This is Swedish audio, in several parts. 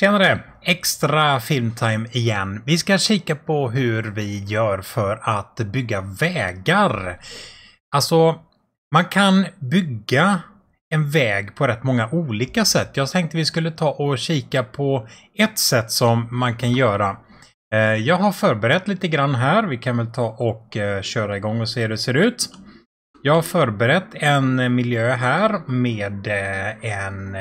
Tjenare! Extra filmtime igen. Vi ska kika på hur vi gör för att bygga vägar. Alltså, man kan bygga en väg på rätt många olika sätt. Jag tänkte vi skulle ta och kika på ett sätt som man kan göra. Eh, jag har förberett lite grann här. Vi kan väl ta och eh, köra igång och se hur det ser ut. Jag har förberett en miljö här med eh, en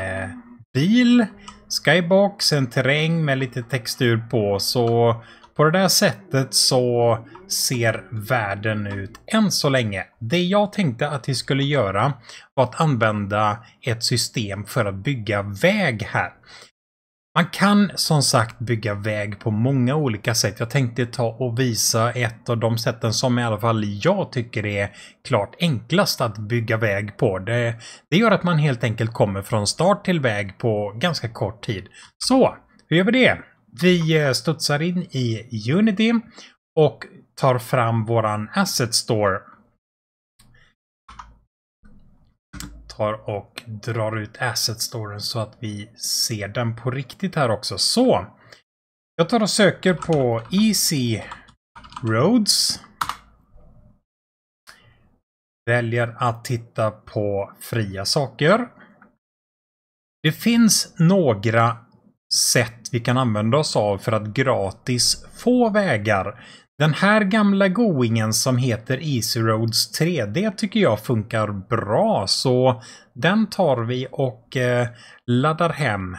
bil skybox, en terräng med lite textur på. Så på det där sättet så ser världen ut än så länge. Det jag tänkte att vi skulle göra var att använda ett system för att bygga väg här. Man kan som sagt bygga väg på många olika sätt. Jag tänkte ta och visa ett av de sätten som i alla fall jag tycker är klart enklast att bygga väg på. Det, det gör att man helt enkelt kommer från start till väg på ganska kort tid. Så, hur gör vi det? Vi eh, studsar in i Unity och tar fram våran Asset Store tar och drar ut asset storen så att vi ser den på riktigt här också. Så! Jag tar och söker på Easy Roads. Väljer att titta på fria saker. Det finns några sätt vi kan använda oss av för att gratis få vägar den här gamla goingen som heter Easy Roads 3D tycker jag funkar bra så den tar vi och eh, laddar hem.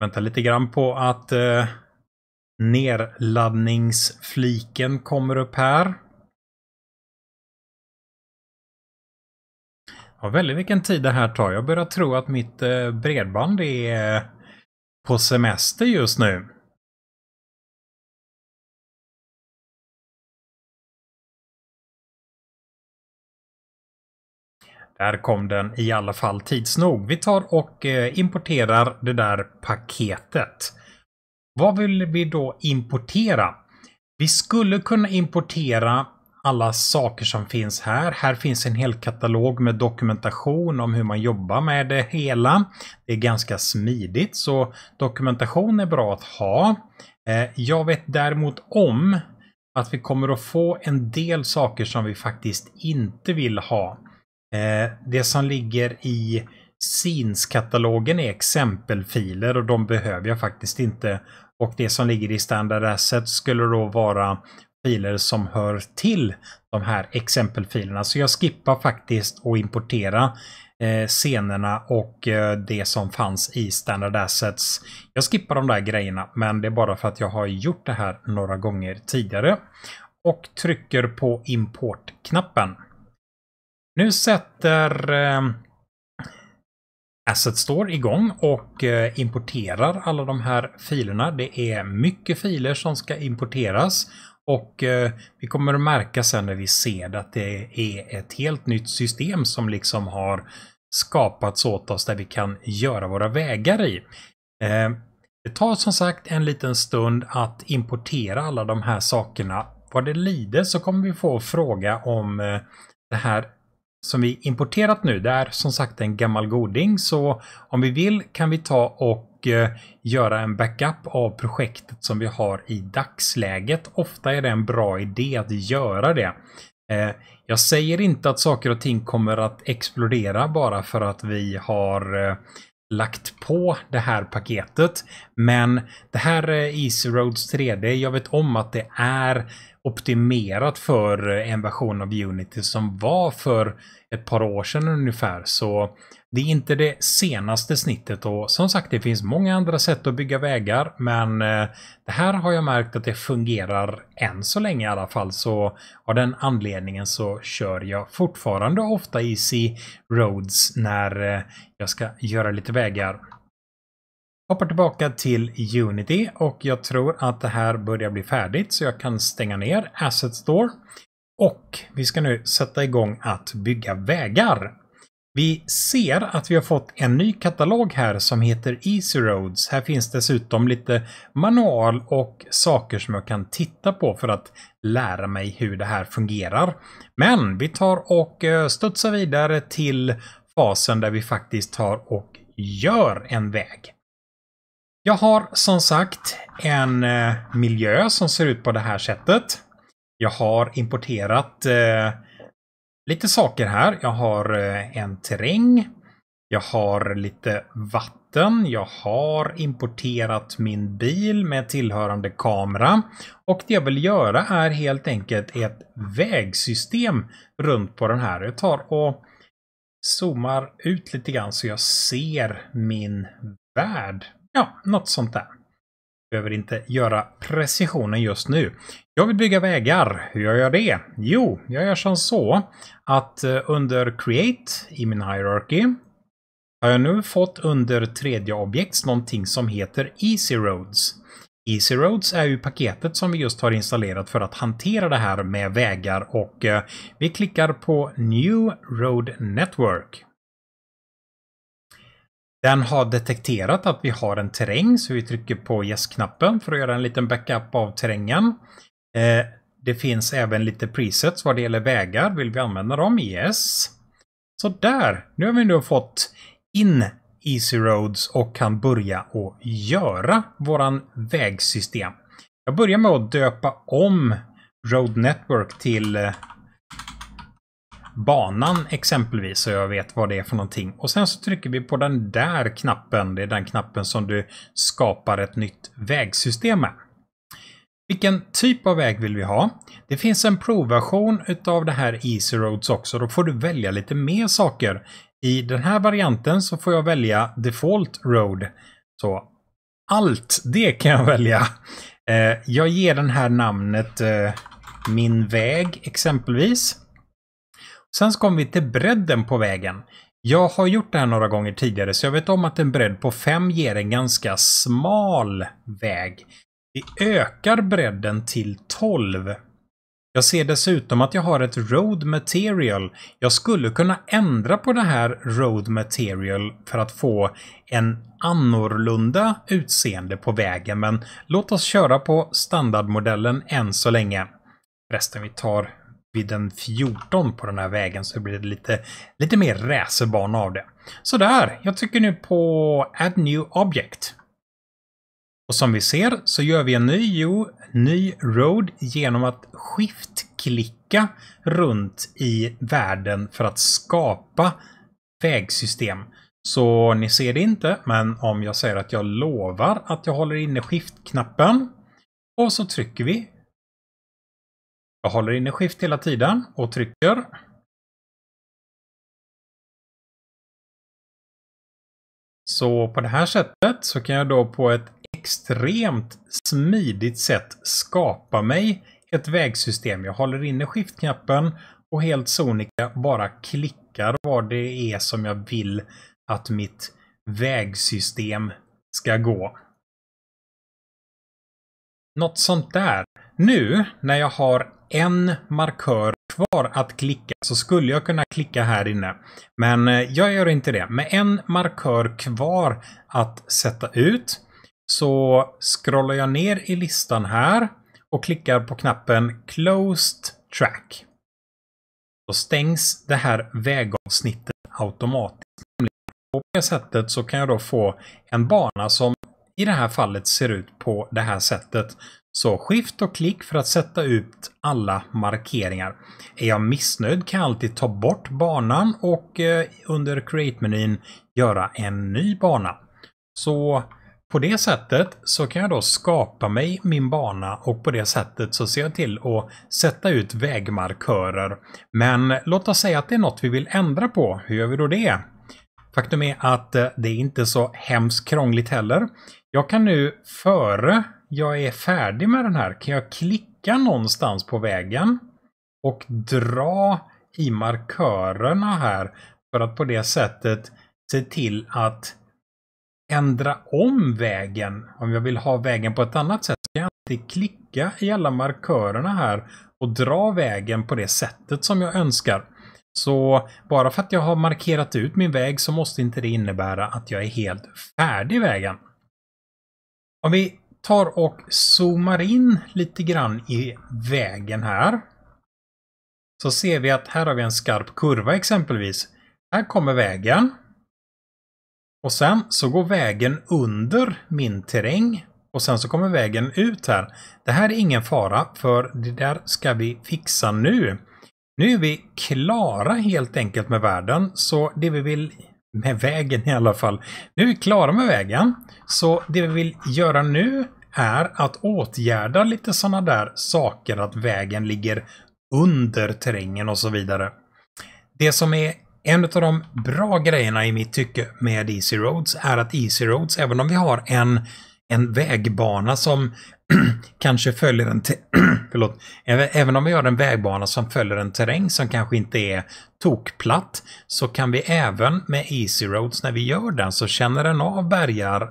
Vänta lite grann på att eh, nerladdningsfliken kommer upp här. Ja, väldigt vilken tid det här tar. Jag börjar tro att mitt eh, bredband är eh, på semester just nu. Där kom den i alla fall tids nog. Vi tar och eh, importerar det där paketet. Vad vill vi då importera? Vi skulle kunna importera alla saker som finns här. Här finns en hel katalog med dokumentation om hur man jobbar med det hela. Det är ganska smidigt så dokumentation är bra att ha. Eh, jag vet däremot om att vi kommer att få en del saker som vi faktiskt inte vill ha. Eh, det som ligger i Scenes-katalogen är exempelfiler och de behöver jag faktiskt inte. Och det som ligger i Standard Asset skulle då vara filer som hör till de här exempelfilerna. Så jag skippar faktiskt att importera eh, scenerna och eh, det som fanns i Standard Assets. Jag skippar de där grejerna, men det är bara för att jag har gjort det här några gånger tidigare. Och trycker på import-knappen. Nu sätter eh, Asset Store igång och eh, importerar alla de här filerna. Det är mycket filer som ska importeras och eh, vi kommer att märka sen när vi ser att det är ett helt nytt system som liksom har skapats åt oss där vi kan göra våra vägar i. Eh, det tar som sagt en liten stund att importera alla de här sakerna. Vad det lider så kommer vi få fråga om eh, det här som vi importerat nu, det är som sagt en gammal goding. Så om vi vill kan vi ta och eh, göra en backup av projektet som vi har i dagsläget. Ofta är det en bra idé att göra det. Eh, jag säger inte att saker och ting kommer att explodera bara för att vi har eh, lagt på det här paketet. Men det här Easy Roads 3D, jag vet om att det är optimerat för en version av Unity som var för ett par år sedan ungefär. Så det är inte det senaste snittet och som sagt det finns många andra sätt att bygga vägar men eh, det här har jag märkt att det fungerar än så länge i alla fall så av den anledningen så kör jag fortfarande ofta Easy Roads när eh, jag ska göra lite vägar hoppar tillbaka till Unity och jag tror att det här börjar bli färdigt så jag kan stänga ner Asset Store. Och vi ska nu sätta igång att bygga vägar. Vi ser att vi har fått en ny katalog här som heter Easy Roads. Här finns dessutom lite manual och saker som jag kan titta på för att lära mig hur det här fungerar. Men vi tar och eh, studsar vidare till fasen där vi faktiskt tar och gör en väg. Jag har som sagt en eh, miljö som ser ut på det här sättet. Jag har importerat eh, lite saker här. Jag har eh, en terräng. Jag har lite vatten. Jag har importerat min bil med tillhörande kamera. Och det jag vill göra är helt enkelt ett vägsystem runt på den här. Jag tar och zoomar ut lite grann så jag ser min värld Ja, något sånt där. Behöver inte göra precisionen just nu. Jag vill bygga vägar. Hur gör jag det? Jo, jag gör som så att eh, under Create i min hierarchy har jag nu fått under tredje objekts någonting som heter Easy Roads. Easy Roads är ju paketet som vi just har installerat för att hantera det här med vägar och eh, vi klickar på New Road Network. Den har detekterat att vi har en terräng så vi trycker på yes-knappen för att göra en liten backup av terrängen. Eh, det finns även lite presets vad det gäller vägar. Vill vi använda dem? Yes. Så där, nu har vi nu fått in Easy Roads och kan börja att göra våran vägsystem. Jag börjar med att döpa om Road Network till eh, banan exempelvis så jag vet vad det är för någonting. Och sen så trycker vi på den där knappen. Det är den knappen som du skapar ett nytt vägsystem med. Vilken typ av väg vill vi ha? Det finns en provversion utav det här Easy Roads också. Då får du välja lite mer saker. I den här varianten så får jag välja Default Road. Så allt det kan jag välja. Eh, jag ger den här namnet eh, Min väg exempelvis. Sen så kommer vi till bredden på vägen. Jag har gjort det här några gånger tidigare så jag vet om att en bredd på 5 ger en ganska smal väg. Vi ökar bredden till 12. Jag ser dessutom att jag har ett road material. Jag skulle kunna ändra på det här road material för att få en annorlunda utseende på vägen men låt oss köra på standardmodellen än så länge. Resten vi tar vid en 14 på den här vägen så blir det lite, lite mer racerbana av det. Så där, jag trycker nu på Add New Object. Och som vi ser så gör vi en ny, jo, ny road genom att skiftklicka runt i världen för att skapa vägsystem. Så ni ser det inte, men om jag säger att jag lovar att jag håller inne skiftknappen och så trycker vi jag håller inne skift hela tiden och trycker. Så på det här sättet så kan jag då på ett extremt smidigt sätt skapa mig ett vägsystem. Jag håller inne skiftknappen och helt sonika bara klickar vad det är som jag vill att mitt vägsystem ska gå. Något sånt där nu när jag har en markör kvar att klicka så skulle jag kunna klicka här inne. Men eh, jag gör inte det. Med en markör kvar att sätta ut så scrollar jag ner i listan här och klickar på knappen Closed Track. Då stängs det här vägavsnittet automatiskt. på det sättet så kan jag då få en bana som i det här fallet ser ut på det här sättet. Så skift och klick för att sätta ut alla markeringar. Är jag missnöjd kan jag alltid ta bort banan och eh, under Create-menyn göra en ny bana. Så på det sättet så kan jag då skapa mig min bana och på det sättet så ser jag till att sätta ut vägmarkörer. Men låt oss säga att det är något vi vill ändra på. Hur gör vi då det? Faktum är att eh, det är inte så hemskt krångligt heller. Jag kan nu före jag är färdig med den här kan jag klicka någonstans på vägen och dra i markörerna här för att på det sättet se till att ändra om vägen. Om jag vill ha vägen på ett annat sätt så kan jag alltid klicka i alla markörerna här och dra vägen på det sättet som jag önskar. Så bara för att jag har markerat ut min väg så måste inte det innebära att jag är helt färdig vägen. Om vi tar och zoomar in lite grann i vägen här. Så ser vi att här har vi en skarp kurva exempelvis. Här kommer vägen. Och sen så går vägen under min terräng och sen så kommer vägen ut här. Det här är ingen fara för det där ska vi fixa nu. Nu är vi klara helt enkelt med världen så det vi vill med vägen i alla fall. Nu är vi klara med vägen. Så det vi vill göra nu är att åtgärda lite sådana där saker, att vägen ligger under terrängen och så vidare. Det som är en av de bra grejerna i mitt tycke med Easy Roads är att Easy Roads, även om vi har en, en vägbana som kanske följer en... förlåt. Även om vi har en vägbana som följer en terräng som kanske inte är tokplatt så kan vi även med Easy Roads när vi gör den så känner den av bergar,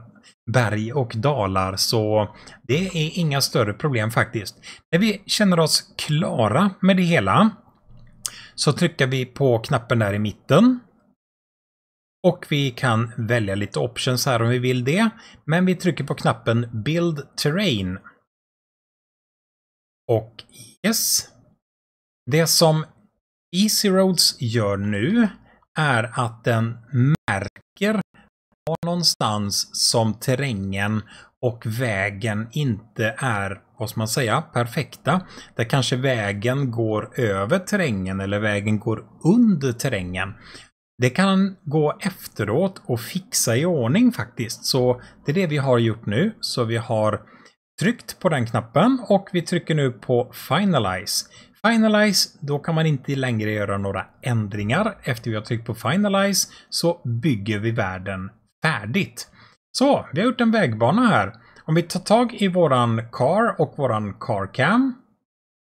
berg och dalar så det är inga större problem faktiskt. När vi känner oss klara med det hela så trycker vi på knappen där i mitten. Och vi kan välja lite options här om vi vill det. Men vi trycker på knappen Build Terrain. Och yes. Det som Easy Roads gör nu är att den märker var någonstans som terrängen och vägen inte är, vad ska man säga, perfekta. Där kanske vägen går över terrängen eller vägen går under terrängen. Det kan gå efteråt och fixa i ordning faktiskt. Så det är det vi har gjort nu. Så vi har tryckt på den knappen och vi trycker nu på Finalize. Finalize, då kan man inte längre göra några ändringar. Efter vi har tryckt på Finalize så bygger vi världen färdigt. Så, vi har gjort en vägbana här. Om vi tar tag i våran car och våran car cam.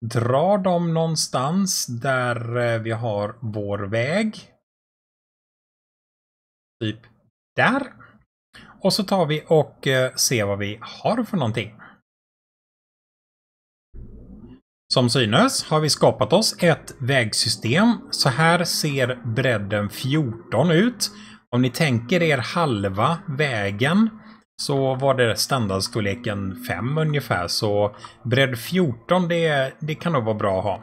Drar dem någonstans där eh, vi har vår väg. Typ där. Och så tar vi och eh, ser vad vi har för någonting. Som synes har vi skapat oss ett vägsystem. Så här ser bredden 14 ut om ni tänker er halva vägen så var det standardstorleken 5 ungefär, så bredd 14 det, det kan nog vara bra att ha.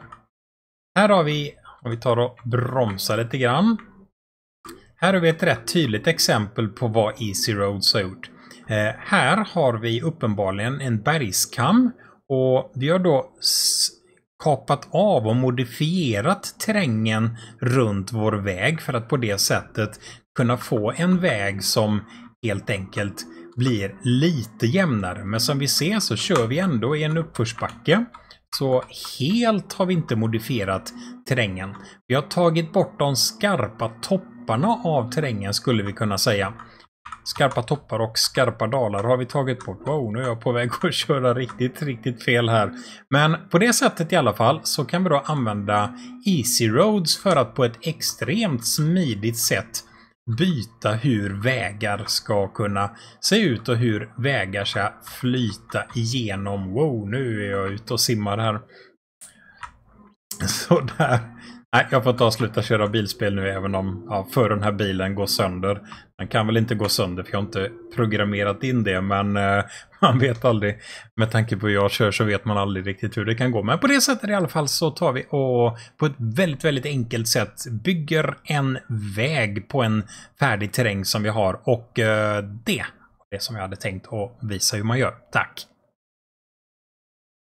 Här har vi, om vi tar och bromsar lite grann. Här har vi ett rätt tydligt exempel på vad Easy Roads har gjort. Eh, här har vi uppenbarligen en bergskam och vi har då kapat av och modifierat terrängen runt vår väg för att på det sättet kunna få en väg som helt enkelt blir lite jämnare. Men som vi ser så kör vi ändå i en uppförsbacke. Så helt har vi inte modifierat terrängen. Vi har tagit bort de skarpa topparna av terrängen skulle vi kunna säga. Skarpa toppar och skarpa dalar har vi tagit bort. Wow, nu är jag på väg att köra riktigt, riktigt fel här. Men på det sättet i alla fall så kan vi då använda Easy Roads för att på ett extremt smidigt sätt byta hur vägar ska kunna se ut och hur vägar ska flyta igenom. Wow, nu är jag ute och simmar här. Sådär. Nej, jag får ta och sluta köra bilspel nu även om ja, för den här bilen går sönder. Den kan väl inte gå sönder för jag har inte programmerat in det men eh, man vet aldrig. Med tanke på hur jag kör så vet man aldrig riktigt hur det kan gå. Men på det sättet i alla fall så tar vi och på ett väldigt, väldigt enkelt sätt bygger en väg på en färdig terräng som vi har och eh, det det som jag hade tänkt att visa hur man gör. Tack!